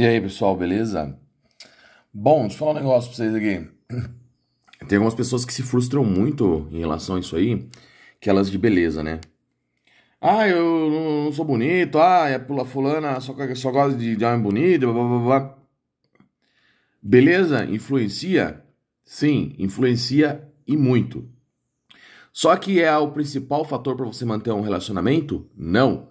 E aí, pessoal, beleza? Bom, deixa eu falar um negócio pra vocês aqui. Tem algumas pessoas que se frustram muito em relação a isso aí, que elas de beleza, né? Ah, eu não sou bonito, ah, é pula fulana, só, só gosta de, de homem bonito, blá, blá, blá. Beleza influencia? Sim, influencia e muito. Só que é o principal fator para você manter um relacionamento? Não.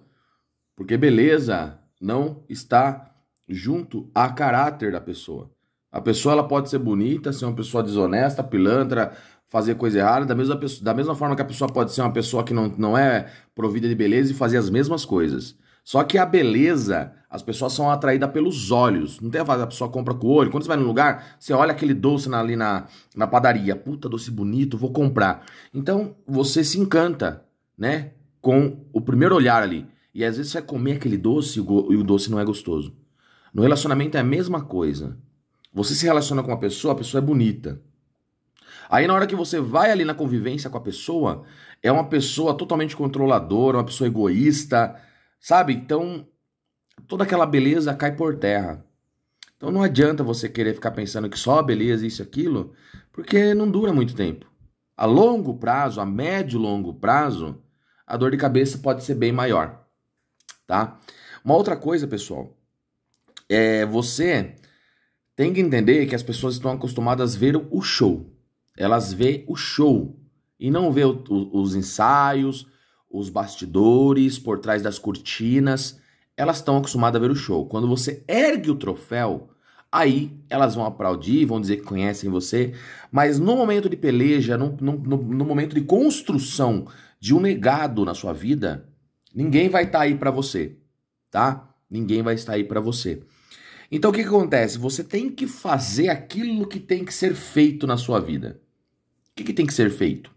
Porque beleza não está junto a caráter da pessoa. A pessoa ela pode ser bonita, ser uma pessoa desonesta, pilantra, fazer coisa errada, da mesma, da mesma forma que a pessoa pode ser uma pessoa que não, não é provida de beleza e fazer as mesmas coisas. Só que a beleza, as pessoas são atraídas pelos olhos. Não tem a fazer, a pessoa compra com o olho. Quando você vai num lugar, você olha aquele doce ali na, na padaria. Puta, doce bonito, vou comprar. Então, você se encanta, né? Com o primeiro olhar ali. E às vezes você vai comer aquele doce e o doce não é gostoso. No relacionamento é a mesma coisa. Você se relaciona com uma pessoa, a pessoa é bonita. Aí na hora que você vai ali na convivência com a pessoa, é uma pessoa totalmente controladora, uma pessoa egoísta, sabe? Então, toda aquela beleza cai por terra. Então não adianta você querer ficar pensando que só beleza, isso aquilo, porque não dura muito tempo. A longo prazo, a médio e longo prazo, a dor de cabeça pode ser bem maior, tá? Uma outra coisa, pessoal, é, você tem que entender que as pessoas estão acostumadas a ver o show. Elas vê o show e não vê o, o, os ensaios, os bastidores, por trás das cortinas. Elas estão acostumadas a ver o show. Quando você ergue o troféu, aí elas vão aplaudir, vão dizer que conhecem você, mas no momento de peleja, no, no, no momento de construção de um legado na sua vida, ninguém vai estar tá aí para você, tá? Ninguém vai estar aí para você. Então o que, que acontece? Você tem que fazer aquilo que tem que ser feito na sua vida. O que, que tem que ser feito?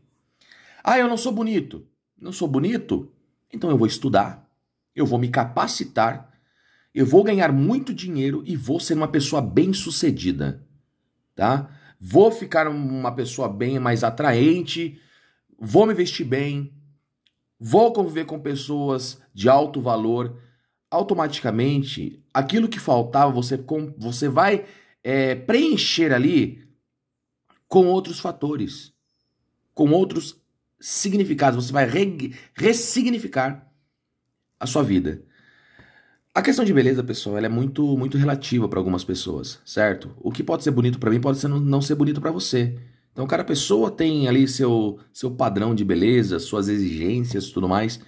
Ah, eu não sou bonito. Não sou bonito? Então eu vou estudar, eu vou me capacitar, eu vou ganhar muito dinheiro e vou ser uma pessoa bem-sucedida, tá? Vou ficar uma pessoa bem mais atraente, vou me vestir bem, vou conviver com pessoas de alto valor, automaticamente aquilo que faltava você, com, você vai é, preencher ali com outros fatores, com outros significados. Você vai re, ressignificar a sua vida. A questão de beleza, pessoal, ela é muito muito relativa para algumas pessoas, certo? O que pode ser bonito para mim pode ser não ser bonito para você. Então, cada pessoa tem ali seu seu padrão de beleza, suas exigências, tudo mais.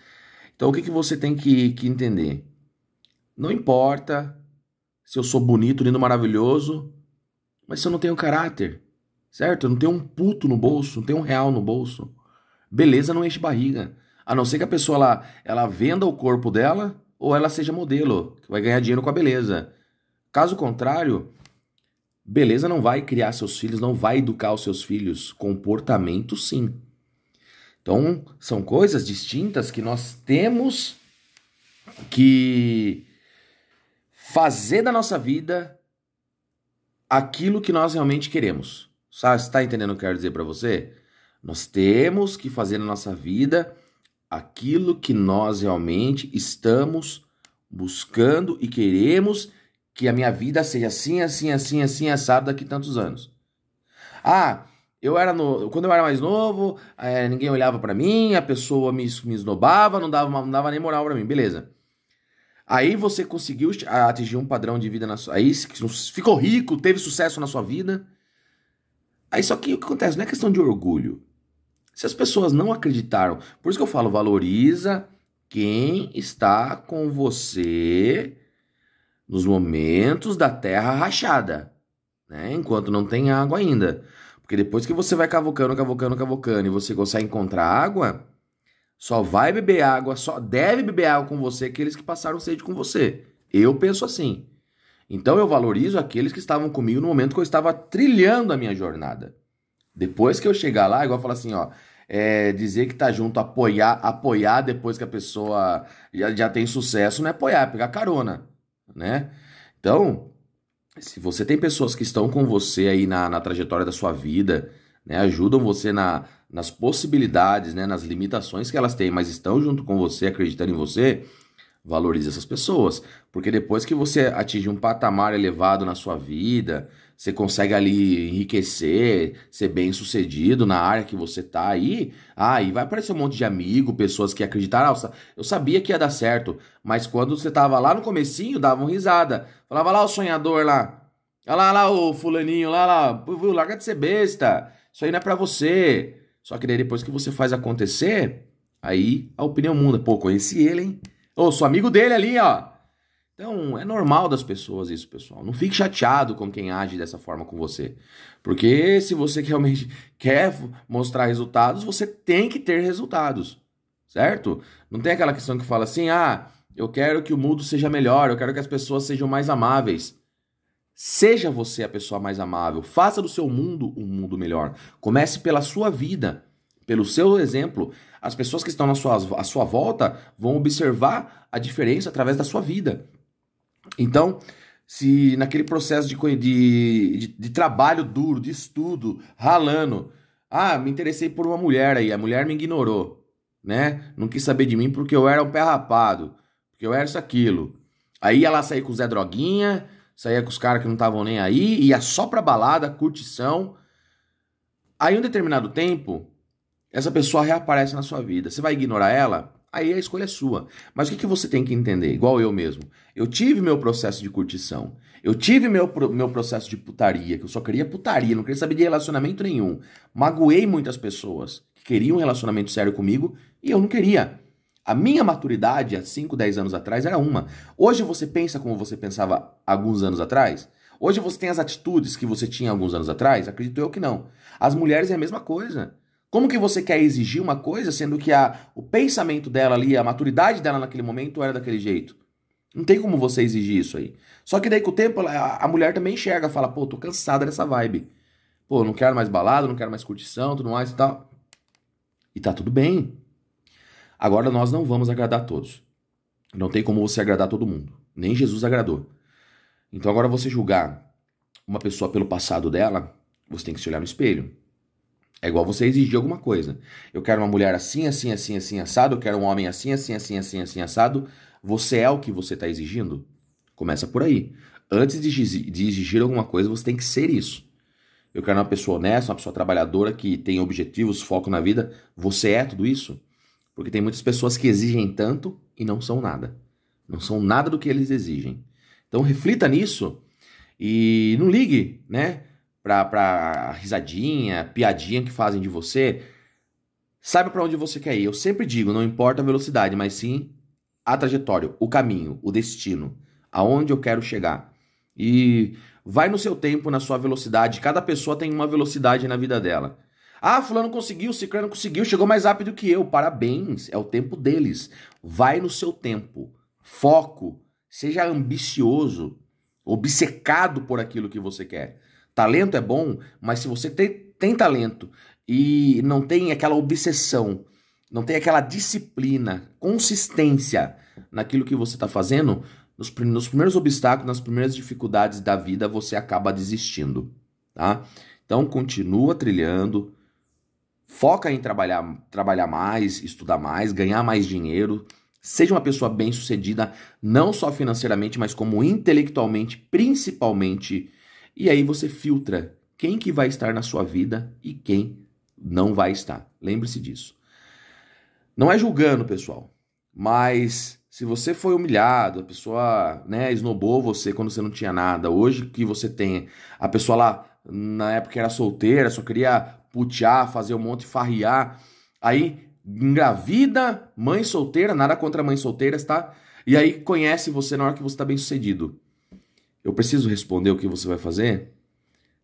Então, o que, que você tem que, que entender? Não importa se eu sou bonito, lindo, maravilhoso, mas se eu não tenho caráter, certo? Eu não tenho um puto no bolso, não tenho um real no bolso. Beleza não enche barriga. A não ser que a pessoa ela, ela venda o corpo dela ou ela seja modelo, que vai ganhar dinheiro com a beleza. Caso contrário, beleza não vai criar seus filhos, não vai educar os seus filhos. Comportamento sim. Então, são coisas distintas que nós temos que fazer da nossa vida aquilo que nós realmente queremos. Sabe, está entendendo o que eu quero dizer para você? Nós temos que fazer na nossa vida aquilo que nós realmente estamos buscando e queremos que a minha vida seja assim, assim, assim, assim, assado daqui tantos anos. Ah, eu era no, quando eu era mais novo, é, ninguém olhava para mim, a pessoa me, me esnobava, não dava, não dava nem moral para mim, beleza. Aí você conseguiu atingir um padrão de vida na sua. Aí ficou rico, teve sucesso na sua vida. Aí só que o que acontece? Não é questão de orgulho. Se as pessoas não acreditaram, por isso que eu falo, valoriza quem está com você nos momentos da terra rachada, né? Enquanto não tem água ainda. Porque depois que você vai cavocando, cavocando, cavocando e você consegue encontrar água, só vai beber água, só deve beber água com você aqueles que passaram sede com você. Eu penso assim. Então eu valorizo aqueles que estavam comigo no momento que eu estava trilhando a minha jornada. Depois que eu chegar lá, igual falar assim, ó, é, dizer que tá junto, apoiar, apoiar depois que a pessoa já, já tem sucesso, não é apoiar, é pegar carona, né? Então, se você tem pessoas que estão com você aí na, na trajetória da sua vida, né? ajudam você na, nas possibilidades, né? nas limitações que elas têm, mas estão junto com você, acreditando em você, valorize essas pessoas. Porque depois que você atinge um patamar elevado na sua vida, você consegue ali enriquecer, ser bem sucedido na área que você tá aí, aí ah, vai aparecer um monte de amigo, pessoas que acreditaram, ah, eu sabia que ia dar certo, mas quando você tava lá no comecinho, davam risada. Falava lá o sonhador lá, olha lá, lá o fulaninho, lá, lá, larga de ser besta. Isso aí não é para você. Só que daí depois que você faz acontecer, aí a opinião muda. Pô, conheci ele, hein? Ô, sou amigo dele ali, ó. Então, é normal das pessoas isso, pessoal. Não fique chateado com quem age dessa forma com você. Porque se você realmente quer mostrar resultados, você tem que ter resultados. Certo? Não tem aquela questão que fala assim: ah, eu quero que o mundo seja melhor, eu quero que as pessoas sejam mais amáveis. Seja você a pessoa mais amável, faça do seu mundo um mundo melhor. Comece pela sua vida, pelo seu exemplo. As pessoas que estão na sua, à sua volta vão observar a diferença através da sua vida. Então, se naquele processo de, de, de, de trabalho duro, de estudo, ralando, ah, me interessei por uma mulher aí, a mulher me ignorou, né? Não quis saber de mim porque eu era um pé rapado, porque eu era isso aquilo. Aí ela sair com o Zé Droguinha, saía com os caras que não estavam nem aí, ia só pra balada, curtição. Aí, um determinado tempo, essa pessoa reaparece na sua vida. Você vai ignorar ela? Aí a escolha é sua. Mas o que, que você tem que entender? Igual eu mesmo. Eu tive meu processo de curtição. Eu tive meu, meu processo de putaria, que eu só queria putaria, não queria saber de relacionamento nenhum. Magoei muitas pessoas que queriam um relacionamento sério comigo e eu não queria. A minha maturidade há 5, 10 anos atrás era uma. Hoje você pensa como você pensava alguns anos atrás? Hoje você tem as atitudes que você tinha alguns anos atrás? Acredito eu que não. As mulheres é a mesma coisa. Como que você quer exigir uma coisa sendo que a, o pensamento dela ali, a maturidade dela naquele momento era daquele jeito? Não tem como você exigir isso aí. Só que daí com o tempo a, a mulher também enxerga, fala, pô, tô cansada dessa vibe. Pô, não quero mais balada, não quero mais curtição, tudo mais e tal. E tá tudo bem. Agora nós não vamos agradar todos. Não tem como você agradar todo mundo. Nem Jesus agradou. Então agora você julgar uma pessoa pelo passado dela, você tem que se olhar no espelho. É igual você exigir alguma coisa. Eu quero uma mulher assim, assim, assim, assim, assado. Eu quero um homem assim, assim, assim, assim, assim, assado. Você é o que você está exigindo? Começa por aí. Antes de exigir alguma coisa, você tem que ser isso. Eu quero uma pessoa honesta, uma pessoa trabalhadora que tem objetivos, foco na vida. Você é tudo isso? Porque tem muitas pessoas que exigem tanto e não são nada. Não são nada do que eles exigem. Então reflita nisso e não ligue, né? Pra, pra risadinha, piadinha que fazem de você. Saiba para onde você quer ir. Eu sempre digo, não importa a velocidade, mas sim a trajetória, o caminho, o destino, aonde eu quero chegar. E vai no seu tempo, na sua velocidade. Cada pessoa tem uma velocidade na vida dela. Ah, fulano conseguiu, ciclano conseguiu, chegou mais rápido que eu. Parabéns, é o tempo deles. Vai no seu tempo. Foco, seja ambicioso, obcecado por aquilo que você quer. Talento é bom, mas se você tem, tem talento e não tem aquela obsessão, não tem aquela disciplina, consistência naquilo que você está fazendo, nos, nos primeiros obstáculos, nas primeiras dificuldades da vida, você acaba desistindo, tá? Então continua trilhando, Foca em trabalhar, trabalhar mais, estudar mais, ganhar mais dinheiro. Seja uma pessoa bem-sucedida, não só financeiramente, mas como intelectualmente, principalmente. E aí você filtra quem que vai estar na sua vida e quem não vai estar. Lembre-se disso. Não é julgando, pessoal, mas se você foi humilhado, a pessoa, né, esnobou você quando você não tinha nada, hoje que você tem, a pessoa lá na época era solteira, só queria putear, fazer um monte, farriar. Aí engravida, mãe solteira, nada contra mães solteiras, tá? E aí conhece você na hora que você tá bem sucedido. Eu preciso responder o que você vai fazer?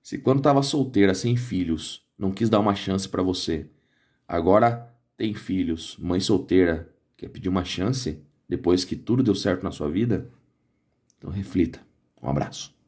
Se quando tava solteira, sem filhos, não quis dar uma chance para você, agora tem filhos, mãe solteira, quer pedir uma chance depois que tudo deu certo na sua vida? Então reflita. Um abraço.